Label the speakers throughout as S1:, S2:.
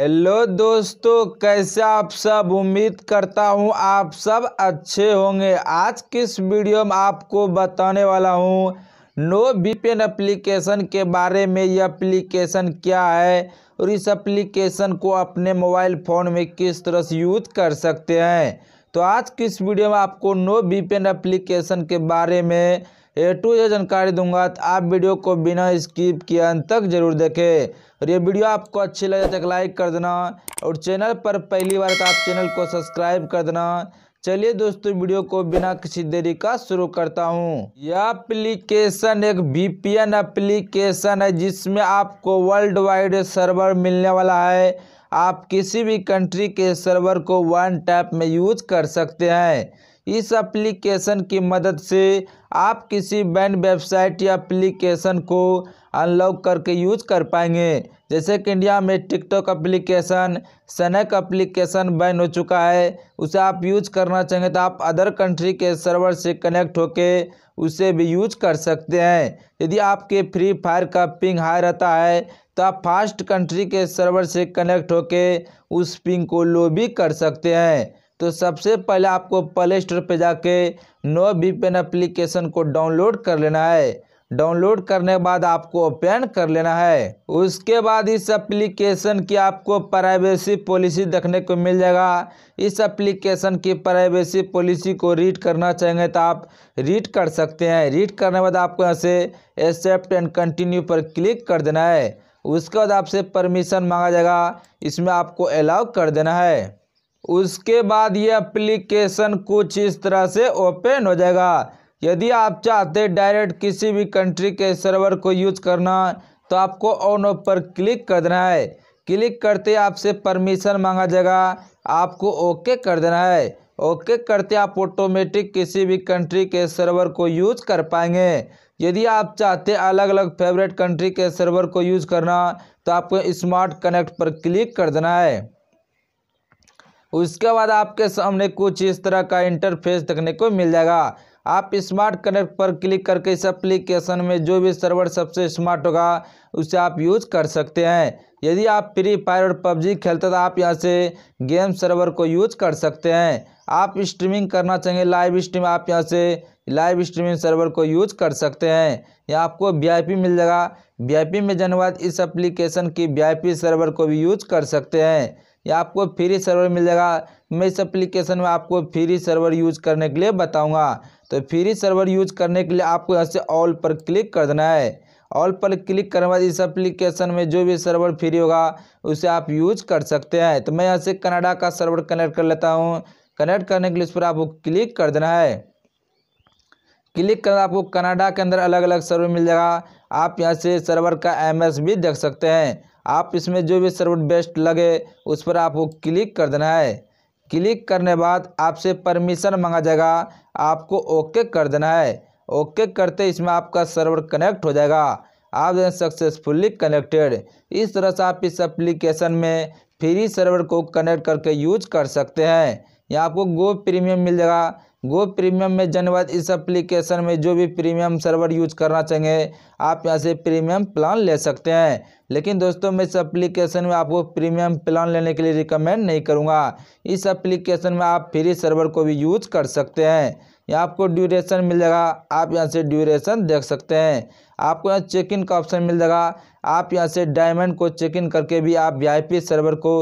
S1: hello दोस्तों कैसे आप सब उम्मीद करता हूँ आप सब अच्छे होंगे आज किस वीडियो में आपको बताने वाला हूँ नो वीपीएन एप्लीकेशन के बारे में यह एप्लीकेशन क्या है और इस एप्लीकेशन को अपने मोबाइल फ़ोन में किस तरह से यूज कर सकते हैं तो आज किस वीडियो में आपको नो वीपीएन एप्लीकेशन के बारे में ए टू ये जानकारी दूंगा तो आप वीडियो को बिना स्किप किए अंत तक जरूर देखें और ये वीडियो आपको अच्छी लगे तो लाइक कर देना और चैनल पर पहली बार तो आप चैनल को सब्सक्राइब कर देना चलिए दोस्तों वीडियो को बिना किसी देरी का शुरू करता हूँ यह एप्लीकेशन एक वीपीएन एप्लीकेशन है जिसमें आपको वर्ल्ड वाइड सर्वर मिलने वाला है आप किसी भी कंट्री के सर्वर को वन टैप में यूज कर सकते हैं इस एप्लीकेशन की मदद से आप किसी बैंड वेबसाइट या एप्लीकेशन को अनलॉक करके यूज कर पाएंगे जैसे कि इंडिया में टिकटॉक एप्लीकेशन सनक एप्लीकेशन बैन हो चुका है उसे आप यूज करना चाहेंगे तो आप अदर कंट्री के सर्वर से कनेक्ट होके उसे भी यूज कर सकते हैं यदि आपके फ्री फायर का पिंग हाई रहता है तो आप फास्ट कंट्री के सर्वर से कनेक्ट होकर उस पिंग को लो भी कर सकते हैं तो सबसे पहले आपको प्ले स्टोर पर जाके नो वी पेन एप्लीकेशन को डाउनलोड कर लेना है डाउनलोड करने के बाद आपको ओपन कर लेना है उसके बाद इस एप्लीकेशन की आपको प्राइवेसी पॉलिसी देखने को मिल जाएगा इस एप्लीकेशन की प्राइवेसी पॉलिसी को रीड करना चाहेंगे तो आप रीड कर सकते हैं रीड करने के बाद आपको यहाँ से एक्सेप्ट एंड कंटिन्यू पर क्लिक कर देना है उसके बाद आपसे परमिशन मांगा जाएगा इसमें आपको अलाउ कर देना है उसके बाद ये एप्लीकेशन कुछ इस तरह से ओपन हो जाएगा यदि आप चाहते डायरेक्ट किसी भी कंट्री के सर्वर को यूज करना तो आपको ऑन ऑफ पर क्लिक कर देना है क्लिक करते आपसे परमिशन मांगा जाएगा आपको ओके कर देना है ओके करते आप ऑटोमेटिक किसी भी कंट्री के सर्वर को यूज कर पाएंगे यदि आप चाहते अलग अलग फेवरेट कंट्री के सर्वर को यूज करना तो आपको स्मार्ट कनेक्ट पर क्लिक कर देना है उसके बाद आपके सामने कुछ इस तरह का इंटरफेस देखने को मिल जाएगा आप स्मार्ट कनेक्ट पर क्लिक करके इस एप्लीकेशन में जो भी सर्वर सबसे स्मार्ट होगा उसे आप यूज कर सकते हैं यदि आप फ्री फायर और पबजी खेलते तो आप यहाँ से गेम सर्वर को यूज कर सकते हैं आप स्ट्रीमिंग करना चाहेंगे लाइव स्ट्रीम आप यहाँ से लाइव स्ट्रीमिंग सर्वर को यूज कर सकते हैं या आपको वी मिल जाएगा वी में जाने इस एप्लीकेशन की वी सर्वर को भी यूज कर सकते हैं या आपको फ्री सर्वर मिल जाएगा मैं इस एप्लीकेशन में आपको फ्री सर्वर यूज करने के लिए बताऊंगा तो फ्री सर्वर यूज करने के लिए आपको यहाँ से ऑल पर क्लिक कर देना है ऑल पर क्लिक करने के बाद इस एप्लीकेशन में जो भी सर्वर फ्री होगा उसे आप यूज कर सकते हैं तो मैं यहाँ से कनाडा का सर्वर कनेक्ट कर लेता हूँ कनेक्ट करने के लिए उस पर आपको क्लिक कर देना है क्लिक कर आपको कनाडा के अंदर अलग अलग सर्वर मिल जाएगा आप यहाँ से सर्वर का एम भी देख सकते हैं आप इसमें जो भी सर्वर बेस्ट लगे उस पर आपको क्लिक कर देना है क्लिक करने बाद आपसे परमिशन मांगा जाएगा आपको ओके कर देना है ओके करते इसमें आपका सर्वर कनेक्ट हो जाएगा आप सक्सेसफुली कनेक्टेड इस तरह से आप इस एप्लीकेशन में फ्री सर्वर को कनेक्ट करके यूज कर सकते हैं यहाँ आपको गो प्रीमियम मिल जाएगा गो प्रीमियम में जाने बाद इस एप्लीकेशन में जो भी प्रीमियम सर्वर यूज करना चाहेंगे आप यहाँ से प्रीमियम प्लान ले सकते हैं लेकिन दोस्तों मैं इस एप्लीकेशन में आपको प्रीमियम प्लान लेने के लिए रिकमेंड नहीं करूँगा इस एप्लीकेशन में आप फ्री सर्वर को भी यूज कर सकते हैं यहाँ आपको ड्यूरेशन मिल जाएगा आप यहाँ से ड्यूरेशन देख सकते हैं आपको यहाँ चेक इन का ऑप्शन मिल जाएगा आप यहाँ से डायमंड को चेक इन करके भी आप वी सर्वर को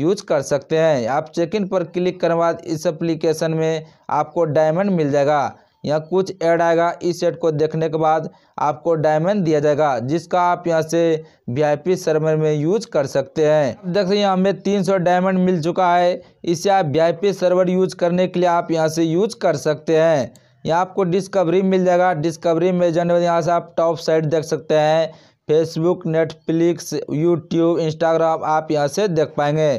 S1: यूज कर सकते हैं आप चेक इन पर क्लिक करने बाद इस एप्लीकेशन में आपको डायमंड मिल जाएगा यहाँ कुछ ऐड आएगा इस सेट को देखने के बाद आपको डायमंड दिया जाएगा जिसका आप यहाँ से वीआईपी सर्वर में यूज कर सकते हैं देख सकते हैं हमें 300 डायमंड मिल चुका है इसे आप वीआईपी सर्वर यूज करने के लिए आप यहाँ से यूज कर सकते हैं यहाँ आपको डिस्कवरी मिल जाएगा डिस्कवरी में जाने वाले यहाँ से आप टॉप साइड देख सकते हैं फेसबुक नेटफ्लिक्स यूट्यूब इंस्टाग्राम आप यहाँ से देख पाएंगे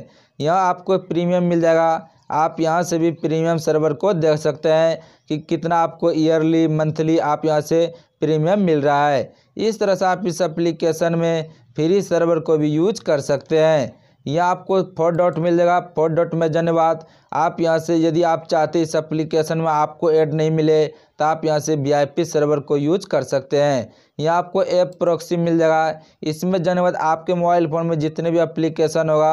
S1: यहाँ आपको प्रीमियम मिल जाएगा आप यहाँ से भी प्रीमियम सर्वर को देख सकते हैं कि कितना आपको ईयरली मंथली आप यहाँ से प्रीमियम मिल रहा है इस तरह से आप इस एप्लीकेशन में फ्री सर्वर को भी यूज कर सकते हैं यहाँ आपको फोर डॉट मिल जाएगा फोर डॉट में जाने बाद आप यहाँ से यदि आप चाहते इस एप्लीकेशन में आपको ऐड नहीं मिले तो आप यहाँ से वी सर्वर को यूज कर सकते हैं यहाँ आपको ऐप प्रॉक्सी मिल जाएगा इसमें जाने बाद आपके मोबाइल फ़ोन में जितने भी एप्लीकेशन होगा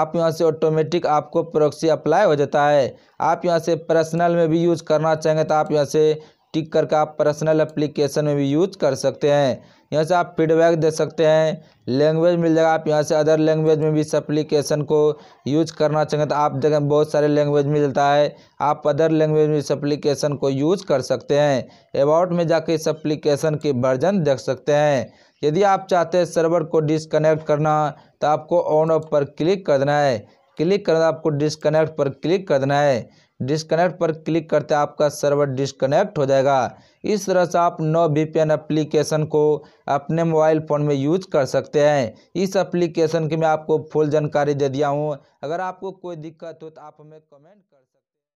S1: आप यहाँ से ऑटोमेटिक आपको प्रोक्सी अप्लाई हो जाता है आप यहाँ से पर्सनल में भी यूज करना चाहेंगे तो आप यहाँ से टिक करके आप पर्सनल एप्लीकेशन में भी यूज कर सकते हैं यहाँ से आप फीडबैक दे सकते हैं लैंग्वेज मिल जाएगा आप यहाँ से अदर लैंग्वेज में भी इस एप्लीकेशन को यूज करना चाहेंगे तो आप देखें बहुत सारे लैंग्वेज मिलता है आप अदर लैंग्वेज में इस एप्लीकेशन को यूज कर सकते हैं अबाउट में जाकर इस एप्लीकेशन की वर्जन देख सकते हैं यदि आप चाहते हैं सर्वर को डिसकनेक्ट करना तो आपको ऑन ऑफ पर क्लिक करना है क्लिक करना आपको डिसकनेक्ट पर क्लिक कर देना है डिस्कनेक्ट पर क्लिक करते हैं आपका सर्वर डिस्कनेक्ट हो जाएगा इस तरह से आप नो वी पी एप्लीकेशन को अपने मोबाइल फ़ोन में यूज कर सकते हैं इस एप्लीकेशन की मैं आपको फुल जानकारी दे दिया हूँ अगर आपको कोई दिक्कत हो तो आप हमें कमेंट कर